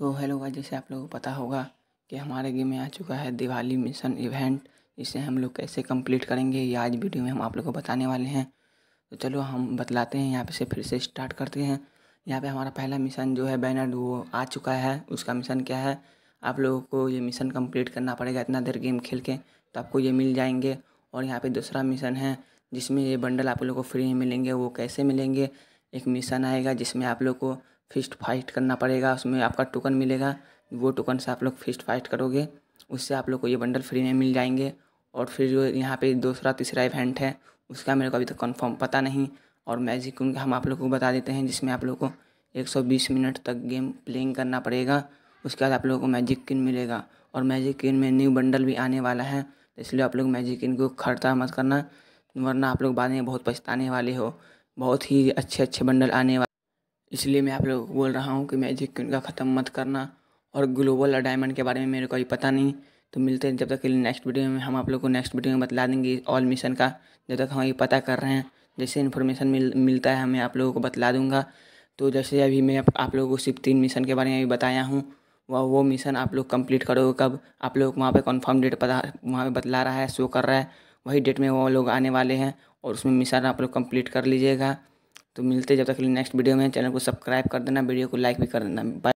तो hello guys जैसे आप लोगों को पता होगा कि हमारे गेम में आ चुका है दिवाली मिशन इवेंट इसे हम लोग कैसे कंप्लीट करेंगे ये आज वीडियो में हम आप लोग को बताने वाले हैं तो चलो हम बतलाते हैं यहाँ पे से फिर से स्टार्ट करते हैं यहाँ पे हमारा पहला मिशन जो है बैनर वो आ चुका है उसका मिशन क्या है आप लोगों को ये मिशन कम्प्लीट करना पड़ेगा इतना देर गेम खेल के तो आपको ये मिल जाएंगे और यहाँ पे दूसरा मिशन है जिसमें ये बंडल आप लोग को फ्री में मिलेंगे वो कैसे मिलेंगे एक मिशन आएगा जिसमें आप लोग को फिस्ट फाइट करना पड़ेगा उसमें आपका टोकन मिलेगा वो टोकन से आप लोग फिस्ट फाइट करोगे उससे आप लोग को ये बंडल फ्री में मिल जाएंगे और फिर जो यहाँ पे दूसरा तीसरा इवेंट है उसका मेरे को अभी तक तो कंफर्म पता नहीं और मैजिक उनके हम आप लोग को बता देते हैं जिसमें आप लोग को 120 मिनट तक गेम प्लेइंग करना पड़ेगा उसके बाद आप लोगों को मैजिक किन मिलेगा और मैजिक किन में न्यू बंडल भी आने वाला है इसलिए आप लोग मैजिक किन को खर्चा मत करना वरना आप लोग बाद में बहुत पछताने वाले हो बहुत ही अच्छे अच्छे बंडल आने वाले इसलिए मैं आप लोगों को बोल रहा हूँ कि मैजिक क्यून का ख़त्म मत करना और ग्लोबल और डायमंड के बारे में मेरे को अभी पता नहीं तो मिलते हैं जब तक के लिए नेक्स्ट वीडियो में हम आप लोग को नेक्स्ट वीडियो में बतला देंगे ऑल मिशन का जब तक हम ये पता कर रहे हैं जैसे इन्फॉर्मेशन मिल मिलता है मैं आप लोगों को बतला दूंगा तो जैसे अभी मैं आप लोगों को सिर्फ तीन मिशन के बारे में अभी बताया हूँ वह वो मिशन आप लोग कंप्लीट करोगे कब आप लोग वहाँ पे कंफर्म डेट पता वहाँ पे बतला रहा है शो कर रहा है वही डेट में वो लोग आने वाले हैं और उसमें मिशन आप लोग कंप्लीट कर लीजिएगा तो मिलते जब तक के लिए नेक्स्ट वीडियो में चैनल को सब्सक्राइब कर देना वीडियो को लाइक भी कर देना बाय